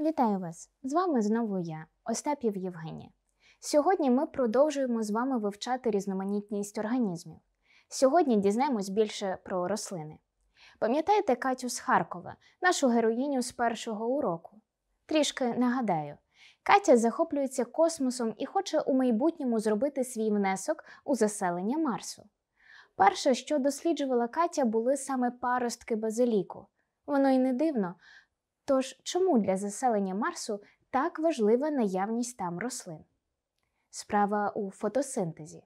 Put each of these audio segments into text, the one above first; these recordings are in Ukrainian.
Вітаю вас! З вами знову я, Остапів Євгенія. Сьогодні ми продовжуємо з вами вивчати різноманітність організмів. Сьогодні дізнаємось більше про рослини. Пам'ятаєте Катю з Харкова, нашу героїню з першого уроку? Трішки нагадаю, Катя захоплюється космосом і хоче у майбутньому зробити свій внесок у заселення Марсу. Перше, що досліджувала Катя, були саме паростки базиліку. Воно й не дивно, Тож, чому для заселення Марсу так важлива наявність там рослин? Справа у фотосинтезі.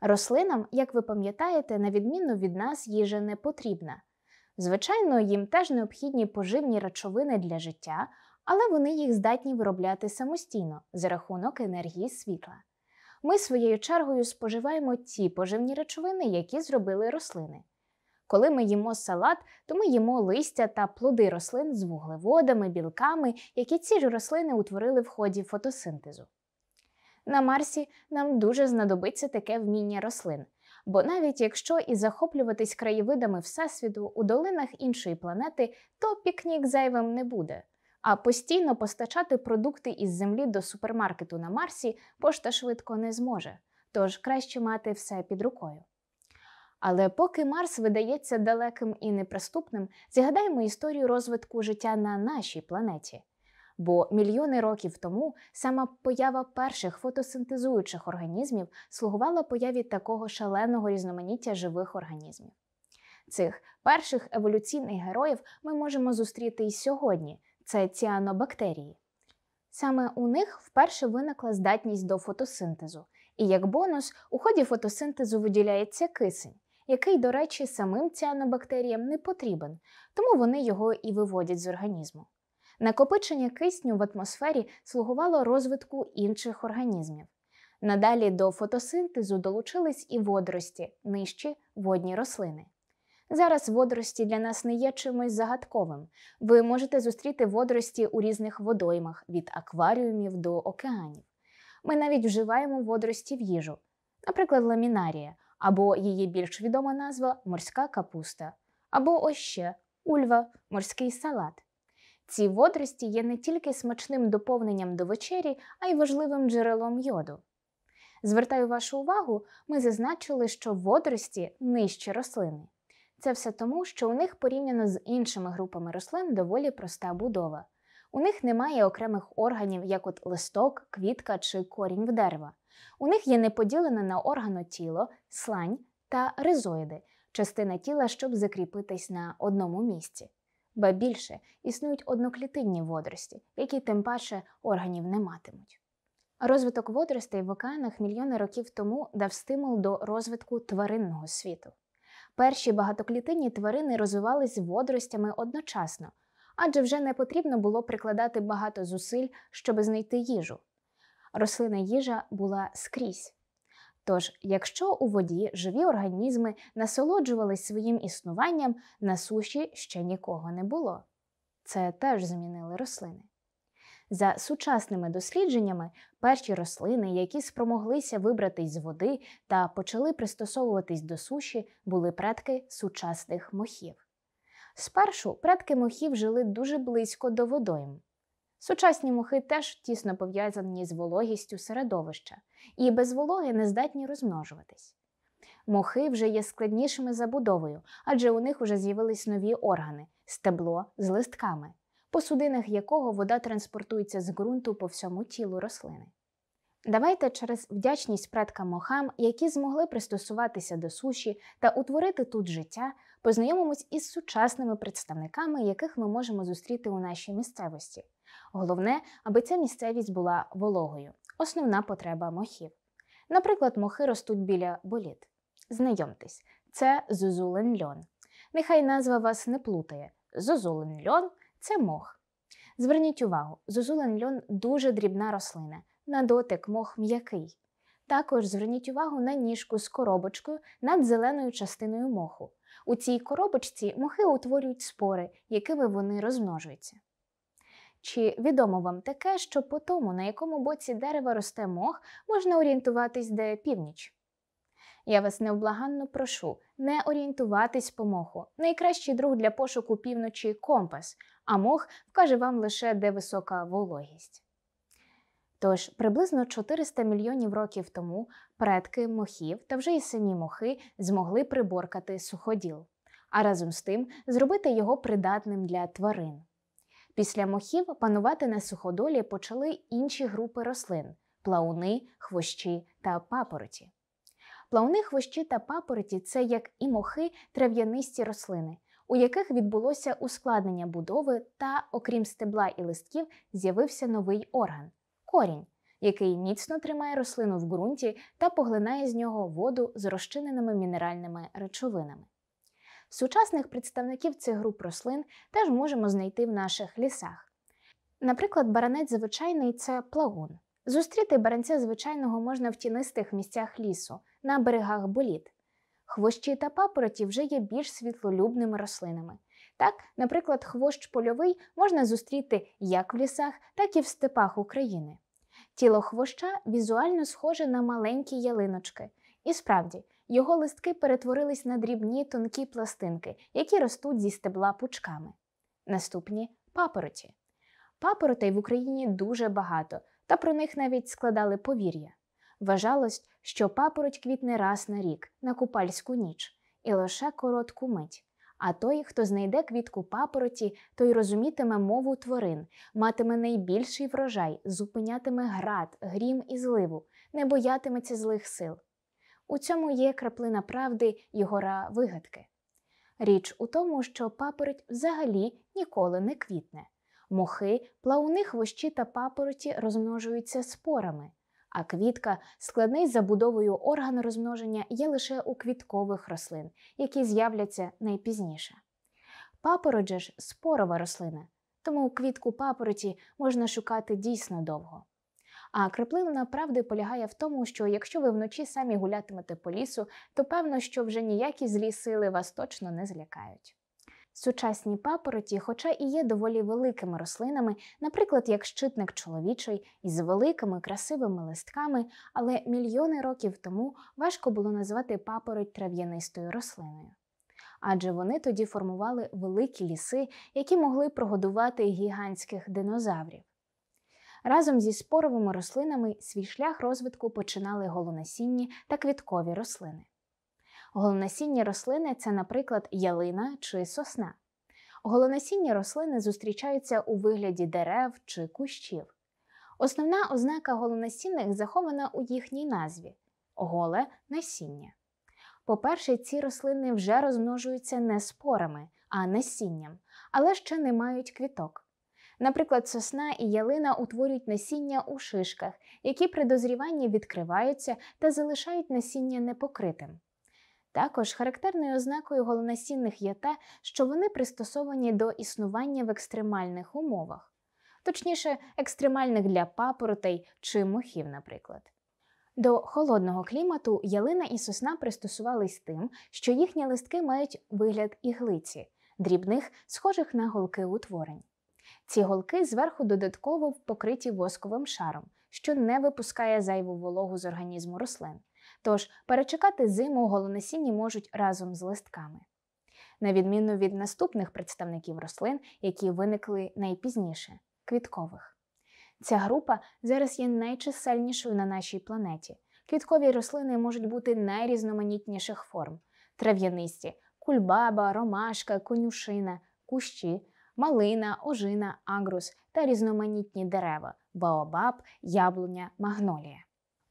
Рослинам, як ви пам'ятаєте, на відміну від нас їжа не потрібна. Звичайно, їм теж необхідні поживні речовини для життя, але вони їх здатні виробляти самостійно за рахунок енергії світла. Ми своєю чергою споживаємо ті поживні речовини, які зробили рослини. Коли ми їмо салат, то ми їмо листя та плоди рослин з вуглеводами, білками, які ці ж рослини утворили в ході фотосинтезу. На Марсі нам дуже знадобиться таке вміння рослин. Бо навіть якщо і захоплюватись краєвидами Всесвіту у долинах іншої планети, то пікнік зайвим не буде. А постійно постачати продукти із землі до супермаркету на Марсі пошта швидко не зможе, тож краще мати все під рукою. Але поки Марс видається далеким і неприступним, згадаємо історію розвитку життя на нашій планеті. Бо мільйони років тому сама поява перших фотосинтезуючих організмів слугувала появі такого шаленого різноманіття живих організмів. Цих перших еволюційних героїв ми можемо зустріти і сьогодні це ціанобактерії. Саме у них вперше виникла здатність до фотосинтезу, і як бонус, у ході фотосинтезу виділяється кисень який, до речі, самим ціанобактеріям не потрібен, тому вони його і виводять з організму. Накопичення кисню в атмосфері слугувало розвитку інших організмів. Надалі до фотосинтезу долучились і водорості, нижчі водні рослини. Зараз водорості для нас не є чимось загадковим. Ви можете зустріти водорості у різних водоймах від акваріумів до океанів. Ми навіть вживаємо водорості в їжу, наприклад, ламінарія, або її більш відома назва морська капуста, або ось ще ульва, морський салат. Ці водорості є не тільки смачним доповненням до вечері, а й важливим джерелом йоду. Звертаю вашу увагу, ми зазначили, що водорості нижчі рослини. Це все тому, що у них порівняно з іншими групами рослин доволі проста будова. У них немає окремих органів, як от листок, квітка чи корінь в дерева. У них є неподілене на органу тіло, слань та ризоїди, частина тіла, щоб закріпитись на одному місці. Ба більше існують одноклітинні водорості, які тим паче органів не матимуть. Розвиток водоростей в океанах мільйони років тому дав стимул до розвитку тваринного світу. Перші багатоклітинні тварини розвивались водоростями одночасно, адже вже не потрібно було прикладати багато зусиль, щоб знайти їжу рослина їжа була скрізь. Тож, якщо у воді живі організми насолоджувались своїм існуванням, на суші ще нікого не було. Це теж змінили рослини. За сучасними дослідженнями, перші рослини, які спромоглися вибратись з води та почали пристосовуватись до суші, були предки сучасних мохів. Спершу предки мохів жили дуже близько до водойм. Сучасні мухи теж тісно пов'язані з вологістю середовища і без вологи не здатні розмножуватись. Мухи вже є складнішими забудовою, адже у них вже з'явились нові органи стебло з листками, по судинах якого вода транспортується з ґрунту по всьому тілу рослини. Давайте через вдячність предкам мохам, які змогли пристосуватися до суші та утворити тут життя, познайомимось із сучасними представниками, яких ми можемо зустріти у нашій місцевості. Головне, аби ця місцевість була вологою, основна потреба мохів. Наприклад, мохи ростуть біля боліт. Знайомтесь, це зозулен льон. Нехай назва вас не плутає. Зозулен льон це мох. Зверніть увагу, зозулен льон дуже дрібна рослина, на дотик мох м'який. Також зверніть увагу на ніжку з коробочкою над зеленою частиною моху. У цій коробочці мохи утворюють спори, якими вони розмножуються. Чи відомо вам таке, що по тому, на якому боці дерева росте мох, можна орієнтуватись, де північ? Я вас необлаганно прошу не орієнтуватись по моху. Найкращий друг для пошуку півночі компас, а мох вкаже вам лише, де висока вологість. Тож приблизно 400 мільйонів років тому предки мохів та вже й самі мохи змогли приборкати суходіл, а разом з тим зробити його придатним для тварин. Після мохів панувати на суходолі почали інші групи рослин плауни, хвощі та папороті. Плауни, хвощі та папороті це, як і мохи, трав'янисті рослини, у яких відбулося ускладнення будови та, окрім стебла і листків, з'явився новий орган корінь, який міцно тримає рослину в ґрунті та поглинає з нього воду з розчиненими мінеральними речовинами. Сучасних представників цих груп рослин теж можемо знайти в наших лісах. Наприклад, баранець звичайний це плагон. Зустріти баранця звичайного можна в тінистих місцях лісу, на берегах боліт. Хвощі та папороті вже є більш світлолюбними рослинами. Так, наприклад, хвощ польовий можна зустріти як в лісах, так і в степах України. Тіло хвоща візуально схоже на маленькі ялиночки. І справді, його листки перетворились на дрібні тонкі пластинки, які ростуть зі стебла пучками. Наступні папороті. Папоротей в Україні дуже багато, та про них навіть складали повір'я. Вважалось, що папороть квітне раз на рік, на купальську ніч, і лише коротку мить. А той, хто знайде квітку папороті, той розумітиме мову тварин, матиме найбільший врожай, зупинятиме град, грім і зливу, не боятиметься злих сил. У цьому є краплина правди і гора вигадки. Річ у тому, що папороть взагалі ніколи не квітне. Мохи, плауни, хвощі та папороті розмножуються спорами, а квітка складний забудовою орган розмноження є лише у квіткових рослин, які з'являться найпізніше. Папороть же ж спорова рослина, тому квітку папороті можна шукати дійсно довго. А креплина правди полягає в тому, що якщо ви вночі самі гулятимете по лісу, то певно, що вже ніякі злі сили вас точно не злякають. Сучасні папороті, хоча і є доволі великими рослинами, наприклад, як щитник чоловічий, із великими красивими листками, але мільйони років тому важко було назвати папороть трав'янистою рослиною. Адже вони тоді формували великі ліси, які могли прогодувати гігантських динозаврів. Разом зі споровими рослинами свій шлях розвитку починали голонасінні та квіткові рослини. Голонасінні рослини це, наприклад, ялина чи сосна. Голонасінні рослини зустрічаються у вигляді дерев чи кущів. Основна ознака голонасінних захована у їхній назві голе насіння. По-перше, ці рослини вже розмножуються не спорами, а насінням, але ще не мають квіток. Наприклад, сосна і ялина утворюють насіння у шишках, які при дозріванні відкриваються та залишають насіння непокритим. Також характерною ознакою голонасінних є те, що вони пристосовані до існування в екстремальних умовах, точніше, екстремальних для папоротей чи мухів, наприклад. До холодного клімату ялина і сосна пристосувались тим, що їхні листки мають вигляд іглиці, дрібних, схожих на голки утворень. Ці голки зверху додатково покриті восковим шаром, що не випускає зайву вологу з організму рослин. Тож перечекати зиму голонасінні можуть разом з листками. На відміну від наступних представників рослин, які виникли найпізніше квіткових. Ця група зараз є найчисельнішою на нашій планеті. Квіткові рослини можуть бути найрізноманітніших форм: трав'янисті, кульбаба, ромашка, конюшина, кущі, малина, ожина, агрус та різноманітні дерева баобаб, яблуня, магнолія.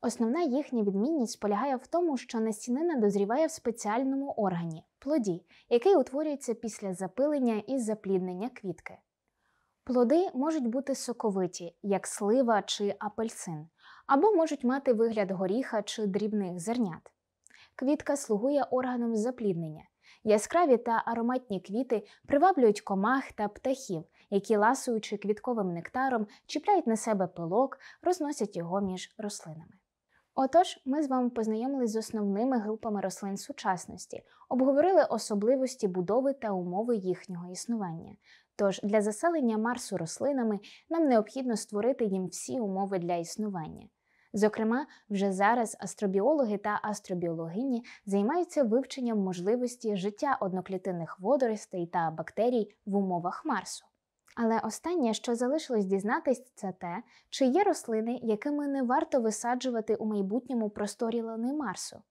Основна їхня відмінність полягає в тому, що насінина дозріває в спеціальному органі плоді, який утворюється після запилення і запліднення квітки. Плоди можуть бути соковиті, як слива чи апельсин, або можуть мати вигляд горіха чи дрібних зернят. Квітка слугує органом запліднення, Яскраві та ароматні квіти приваблюють комах та птахів, які, ласуючи квітковим нектаром, чіпляють на себе пилок, розносять його між рослинами. Отож, ми з вами познайомились з основними групами рослин сучасності, обговорили особливості будови та умови їхнього існування. Тож для заселення Марсу рослинами нам необхідно створити їм всі умови для існування. Зокрема, вже зараз астробіологи та астробіологині займаються вивченням можливості життя одноклітинних водоростей та бактерій в умовах Марсу. Але останнє, що залишилось дізнатись, це те, чи є рослини, якими не варто висаджувати у майбутньому просторі лани Марсу.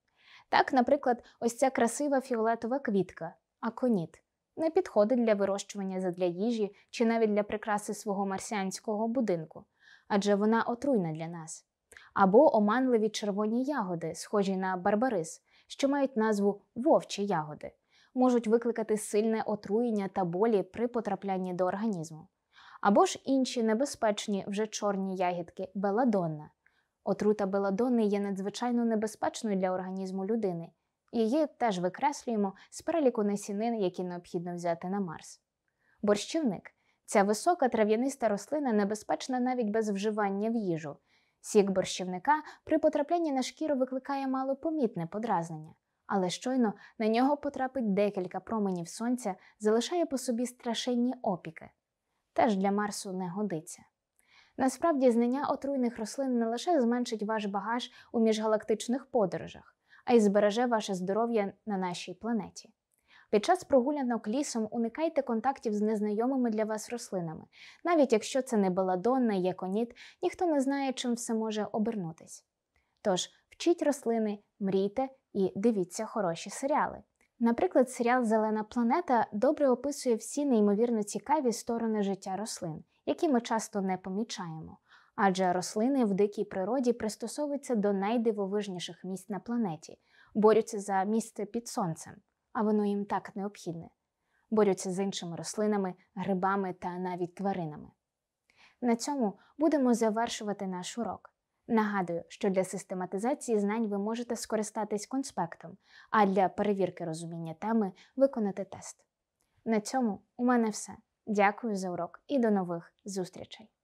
Так, наприклад, ось ця красива фіолетова квітка, аконіт, не підходить для вирощування задля їжі чи навіть для прикраси свого марсіанського будинку, адже вона отруйна для нас або оманливі червоні ягоди, схожі на барбарис, що мають назву вовчі ягоди, можуть викликати сильне отруєння та болі при потраплянні до організму. Або ж інші небезпечні вже чорні ягідки беладонна. Отрута беладонни є надзвичайно небезпечною для організму людини. Її теж викреслюємо з переліку насінин, які необхідно взяти на Марс. Борщівник ця висока трав'яниста рослина небезпечна навіть без вживання в їжу, Сік борщівника при потраплянні на шкіру викликає малопомітне подразнення, але щойно на нього потрапить декілька променів сонця, залишає по собі страшенні опіки. Теж для Марсу не годиться. Насправді, знання отруйних рослин не лише зменшить ваш багаж у міжгалактичних подорожах, а й збереже ваше здоров'я на нашій планеті. Під час прогулянок лісом уникайте контактів з незнайомими для вас рослинами, навіть якщо це не баладонна, не яконіт, ніхто не знає, чим все може обернутись. Тож вчіть рослини, мрійте і дивіться хороші серіали. Наприклад, серіал Зелена планета добре описує всі неймовірно цікаві сторони життя рослин, які ми часто не помічаємо. Адже рослини в дикій природі пристосовуються до найдивовижніших місць на планеті, борються за місце під сонцем а воно їм так необхідне, борються з іншими рослинами, грибами та навіть тваринами. На цьому будемо завершувати наш урок. Нагадую, що для систематизації знань ви можете скористатись конспектом, а для перевірки розуміння теми виконати тест. На цьому у мене все. Дякую за урок і до нових зустрічей!